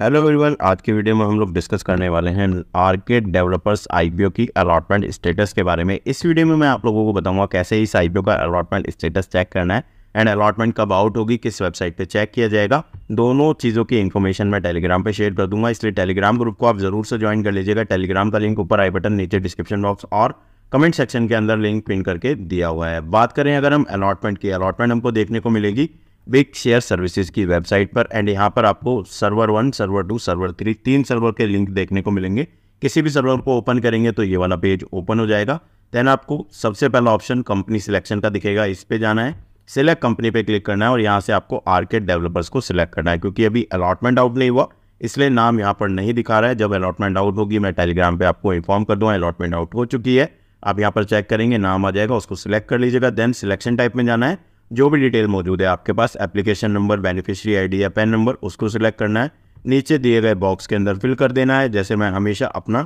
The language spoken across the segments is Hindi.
हेलो एवरीवन आज की वीडियो में हम लोग डिस्कस करने वाले हैं आर्केड डेवलपर्स आईपीओ की अलॉटमेंट स्टेटस के बारे में इस वीडियो में मैं आप लोगों को बताऊंगा कैसे इस आईपीओ का अलॉटमेंट स्टेटस चेक करना है एंड अलॉटमेंट कब आउट होगी किस वेबसाइट पे चेक किया जाएगा दोनों चीज़ों की इन्फॉर्मेशन मैं टेलीग्राम पर शेयर कर दूंगा इसलिए टेलीग्राम ग्रुप को आप जरूर से ज्वाइन कर लीजिएगा टेलीग्राम का लिंक ऊपर आई बटन नीचे डिस्क्रिप्शन बॉक्स और कमेंट सेक्शन के अंदर लिंक पिन करके दिया हुआ है बात करें अगर हम अलॉटमेंट की अलॉटमेंट हमको देखने को मिलेगी बिग शेयर सर्विसेज की वेबसाइट पर एंड यहाँ पर आपको server one server two server three तीन सर्वर के लिंक देखने को मिलेंगे किसी भी सर्वर को ओपन करेंगे तो ये वाला पेज ओपन हो जाएगा देन आपको सबसे पहला ऑप्शन कंपनी सिलेक्शन का दिखेगा इस पर जाना है सिलेक्ट कंपनी पे क्लिक करना है और यहाँ से आपको आर्केट डेवलपर्स को सिलेक्ट करना है क्योंकि अभी अलॉटमेंट आउट नहीं हुआ इसलिए नाम यहाँ पर नहीं दिखा रहा है जब अलॉटमेंट आउट होगी मैं टेलीग्राम पे आपको इन्फॉर्म कर दूँगा अलॉटमेंट आउट हो चुकी है आप यहाँ पर चेक करेंगे नाम आ जाएगा उसको सिलेक्ट कर लीजिएगा देन सिलेक्शन टाइप में जाना है जो भी डिटेल मौजूद है आपके पास एप्लीकेशन नंबर बेनिफिशियरी आईडी या पैन नंबर उसको सिलेक्ट करना है नीचे दिए गए बॉक्स के अंदर फिल कर देना है जैसे मैं हमेशा अपना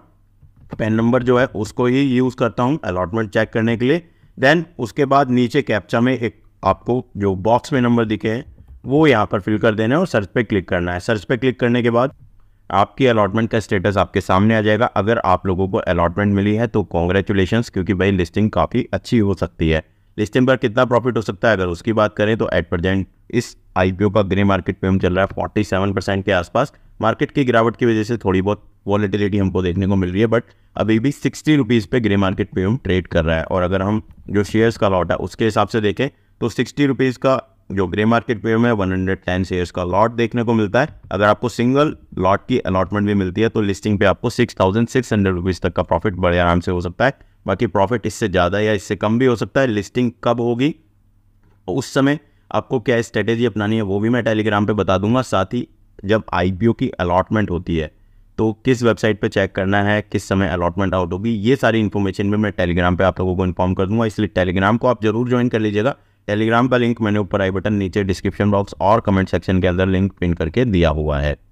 पेन नंबर जो है उसको ही यूज़ करता हूँ अलॉटमेंट चेक करने के लिए देन उसके बाद नीचे कैप्चा में एक आपको जो बॉक्स में नंबर दिखे हैं वो यहाँ पर फिल कर देना है और सर्च पे क्लिक करना है सर्च पे क्लिक करने के बाद आपकी अलॉटमेंट का स्टेटस आपके सामने आ जाएगा अगर आप लोगों को अलॉटमेंट मिली है तो कॉन्ग्रेचुलेशन क्योंकि भाई लिस्टिंग काफ़ी अच्छी हो सकती है लिस्टिंग टाइम कितना प्रॉफिट हो सकता है अगर उसकी बात करें तो एट प्रेजेंट इस आईपीओ का ग्रे मार्केट पे हम चल रहा है फोर्टी सेवन परसेंट के आसपास मार्केट की गिरावट की वजह से थोड़ी बहुत वॉलिटिलिटी हमको देखने को मिल रही है बट अभी भी सिक्सटी रुपीज़ पे ग्रे मार्केट पे हम ट्रेड कर रहा है और अगर हम जो शेयर्स का लॉट है उसके हिसाब से देखें तो सिक्सटी रुपीज़ का जो ग्रे मार्केट पे वन हंड्रेड टेन शेयर्स का लॉट देखने को मिलता है अगर आपको सिंगल लॉट की अलॉटमेंट भी मिलती है तो लिस्टिंग पे आपको six thousand six hundred rupees तक का प्रॉफिट बड़े आराम से हो सकता है बाकी प्रॉफिट इससे ज़्यादा या इससे कम भी हो सकता है लिस्टिंग कब होगी उस समय आपको क्या स्ट्रेटेजी अपनानी है वो भी मैं टेलीग्राम पे बता दूंगा साथ ही जब आई की अलॉटमेंट होती है तो किस वेबसाइट पे चेक करना है किस समय अलॉटमेंट आउट होगी ये सारी इन्फॉर्मेशन भी मैं टेलीग्राम पे आप लोगों को इन्फॉर्म कर दूंगा इसलिए टेलीग्राम को आप जरूर ज्वाइन कर लीजिएगा टेलीग्राम का लिंक मैंने ऊपर आई बटन नीचे डिस्क्रिप्शन बॉक्स और कमेंट सेक्शन के अंदर लिंक पिन करके दिया हुआ है